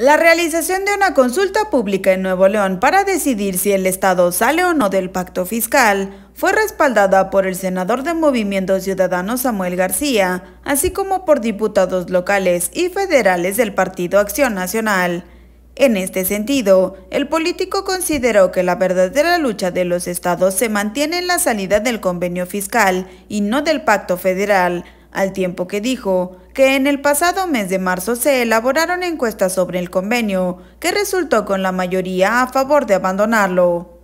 La realización de una consulta pública en Nuevo León para decidir si el Estado sale o no del pacto fiscal fue respaldada por el senador de Movimiento Ciudadano Samuel García, así como por diputados locales y federales del Partido Acción Nacional. En este sentido, el político consideró que la verdadera lucha de los estados se mantiene en la salida del convenio fiscal y no del pacto federal, al tiempo que dijo que en el pasado mes de marzo se elaboraron encuestas sobre el convenio, que resultó con la mayoría a favor de abandonarlo.